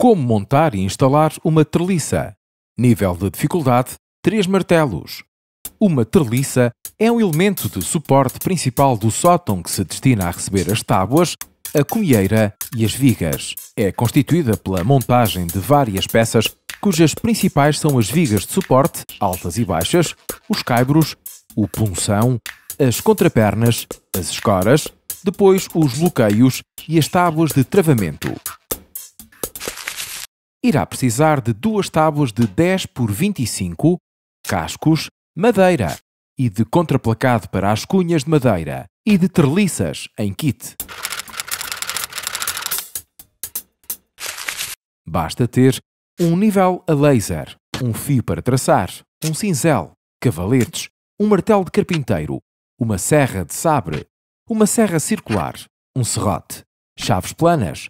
Como montar e instalar uma treliça. Nível de dificuldade: 3 martelos. Uma treliça é um elemento de suporte principal do sótão que se destina a receber as tábuas, a colheira e as vigas. É constituída pela montagem de várias peças, cujas principais são as vigas de suporte, altas e baixas, os caibros, o punção, as contrapernas, as escoras, depois os bloqueios e as tábuas de travamento irá precisar de duas tábuas de 10 por 25, cascos, madeira e de contraplacado para as cunhas de madeira e de treliças em kit. Basta ter um nível a laser, um fio para traçar, um cinzel, cavaletes, um martelo de carpinteiro, uma serra de sabre, uma serra circular, um serrote, chaves planas,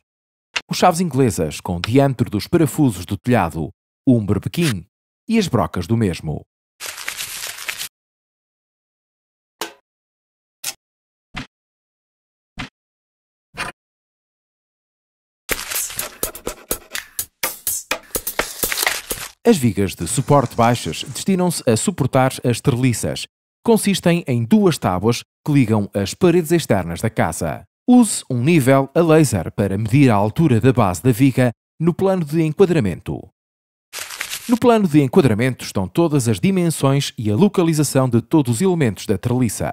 os chaves inglesas com diâmetro dos parafusos do telhado, um berbequim e as brocas do mesmo. As vigas de suporte baixas destinam-se a suportar as treliças. Consistem em duas tábuas que ligam as paredes externas da casa. Use um nível a laser para medir a altura da base da viga no plano de enquadramento. No plano de enquadramento estão todas as dimensões e a localização de todos os elementos da treliça.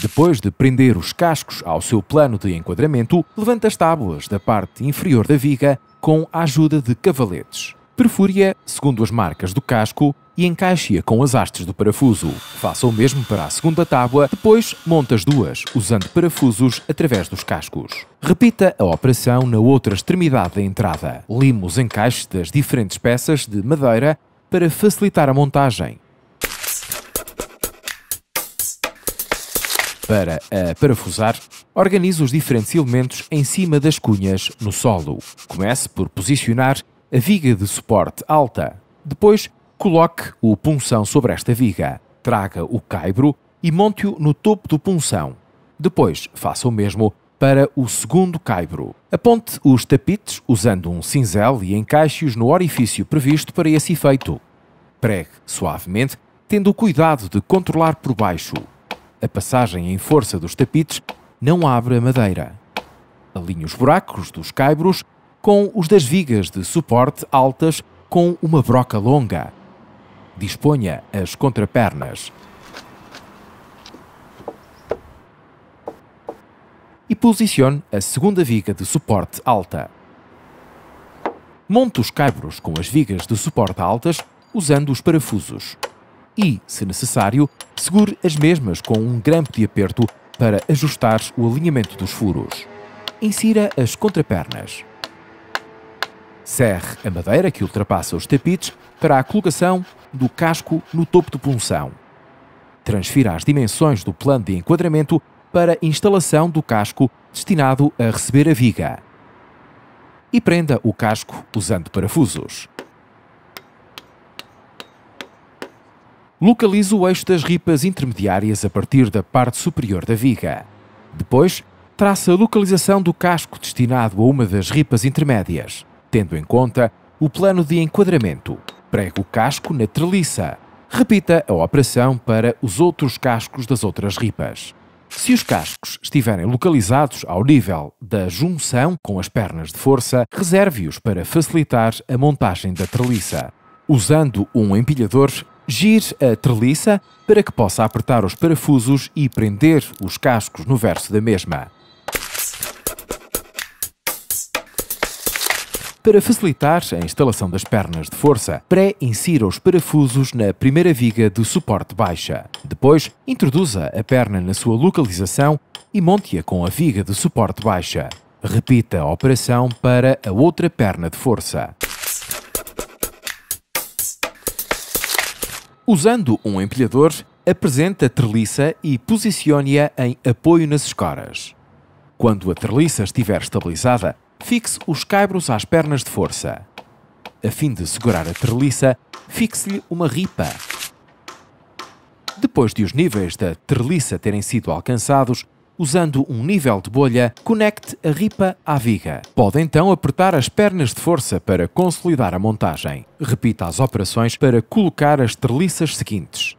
Depois de prender os cascos ao seu plano de enquadramento, levanta as tábuas da parte inferior da viga com a ajuda de cavaletes perfúria segundo as marcas do casco e encaixe-a com as hastes do parafuso. Faça o mesmo para a segunda tábua, depois monte as duas, usando parafusos através dos cascos. Repita a operação na outra extremidade da entrada. Lime os encaixes das diferentes peças de madeira para facilitar a montagem. Para a parafusar, organize os diferentes elementos em cima das cunhas no solo. Comece por posicionar a viga de suporte alta. Depois, coloque o punção sobre esta viga, traga o caibro e monte-o no topo do punção. Depois, faça o mesmo para o segundo caibro. Aponte os tapites usando um cinzel e encaixe-os no orifício previsto para esse efeito. Pregue suavemente, tendo o cuidado de controlar por baixo. A passagem em força dos tapites não abre a madeira. Alinhe os buracos dos caibros com os das vigas de suporte altas com uma broca longa. Disponha as contrapernas. E posicione a segunda viga de suporte alta. Monte os caibros com as vigas de suporte altas usando os parafusos. E, se necessário, segure as mesmas com um grampo de aperto para ajustar o alinhamento dos furos. Insira as contrapernas serre a madeira que ultrapassa os tapites para a colocação do casco no topo de punção. Transfira as dimensões do plano de enquadramento para a instalação do casco destinado a receber a viga. E prenda o casco usando parafusos. Localize o eixo das ripas intermediárias a partir da parte superior da viga. Depois, traça a localização do casco destinado a uma das ripas intermédias tendo em conta o plano de enquadramento. Pregue o casco na treliça. Repita a operação para os outros cascos das outras ripas. Se os cascos estiverem localizados ao nível da junção com as pernas de força, reserve-os para facilitar a montagem da treliça. Usando um empilhador, gire a treliça para que possa apertar os parafusos e prender os cascos no verso da mesma. para facilitar a instalação das pernas de força. Pré-insira os parafusos na primeira viga de suporte baixa. Depois, introduza a perna na sua localização e monte-a com a viga de suporte baixa. Repita a operação para a outra perna de força. Usando um empilhador, apresente a treliça e posicione-a em apoio nas escoras. Quando a treliça estiver estabilizada, fixe os caibros às pernas de força. A fim de segurar a treliça, fixe-lhe uma ripa. Depois de os níveis da treliça terem sido alcançados, usando um nível de bolha, conecte a ripa à viga. Pode então apertar as pernas de força para consolidar a montagem. Repita as operações para colocar as treliças seguintes.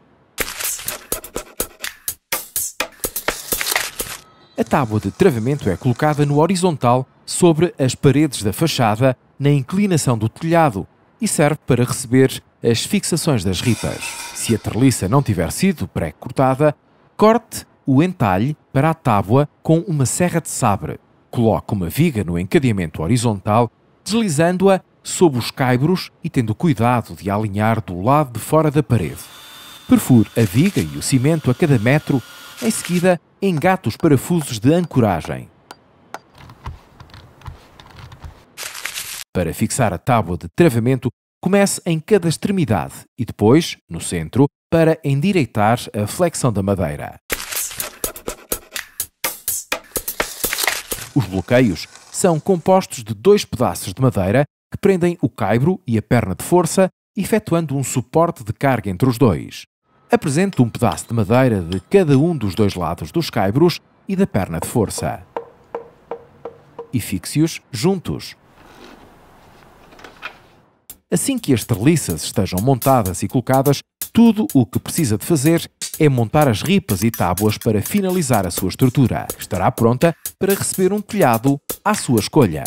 A tábua de travamento é colocada no horizontal sobre as paredes da fachada, na inclinação do telhado, e serve para receber as fixações das ripas. Se a treliça não tiver sido pré-cortada, corte o entalhe para a tábua com uma serra de sabre. Coloque uma viga no encadeamento horizontal, deslizando-a sob os caibros e tendo cuidado de alinhar do lado de fora da parede. Perfure a viga e o cimento a cada metro, em seguida engata os parafusos de ancoragem. Para fixar a tábua de travamento, comece em cada extremidade e depois, no centro, para endireitar a flexão da madeira. Os bloqueios são compostos de dois pedaços de madeira que prendem o caibro e a perna de força, efetuando um suporte de carga entre os dois. Apresente um pedaço de madeira de cada um dos dois lados dos caibros e da perna de força. E fixe-os juntos. Assim que as treliças estejam montadas e colocadas, tudo o que precisa de fazer é montar as ripas e tábuas para finalizar a sua estrutura, que estará pronta para receber um telhado à sua escolha.